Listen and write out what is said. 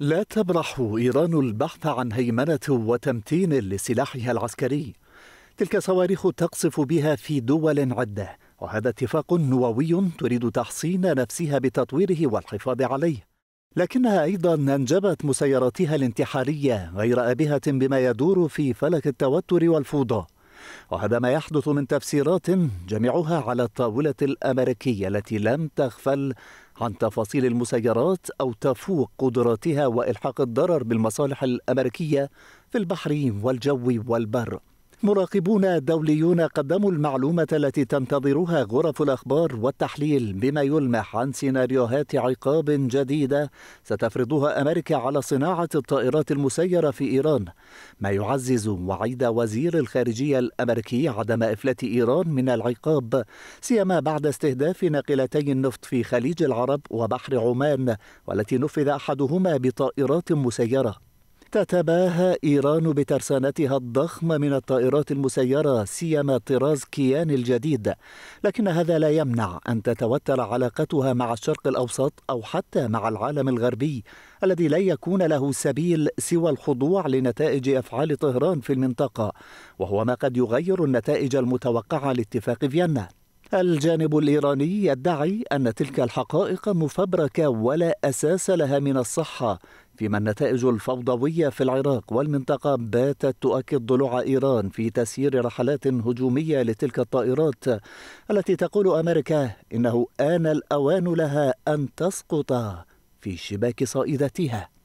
لا تبرح إيران البحث عن هيمنة وتمتين لسلاحها العسكري تلك صواريخ تقصف بها في دول عدة وهذا اتفاق نووي تريد تحصين نفسها بتطويره والحفاظ عليه لكنها أيضا أنجبت مسيراتها الانتحارية غير أبهة بما يدور في فلك التوتر والفوضى وهذا ما يحدث من تفسيرات جميعها على الطاولة الأمريكية التي لم تغفل عن تفاصيل المسيرات أو تفوق قدراتها وإلحاق الضرر بالمصالح الأمريكية في البحر والجو والبر مراقبون دوليون قدموا المعلومة التي تنتظرها غرف الأخبار والتحليل بما يلمح عن سيناريوهات عقاب جديدة ستفرضها أمريكا على صناعة الطائرات المسيرة في إيران ما يعزز وعيد وزير الخارجية الأمريكي عدم إفلات إيران من العقاب سيما بعد استهداف ناقلتي النفط في خليج العرب وبحر عمان والتي نفذ أحدهما بطائرات مسيرة تتباهى إيران بترسانتها الضخمة من الطائرات المسيرة سيما طراز كيان الجديد لكن هذا لا يمنع أن تتوتر علاقتها مع الشرق الأوسط أو حتى مع العالم الغربي الذي لا يكون له سبيل سوى الخضوع لنتائج أفعال طهران في المنطقة وهو ما قد يغير النتائج المتوقعة لاتفاق فيينا الجانب الايراني يدعي ان تلك الحقائق مفبركه ولا اساس لها من الصحه فيما النتائج الفوضوية في العراق والمنطقة باتت تؤكد ضلوع إيران في تسيير رحلات هجومية لتلك الطائرات التي تقول أمريكا إنه آن الأوان لها أن تسقط في شباك صائدتها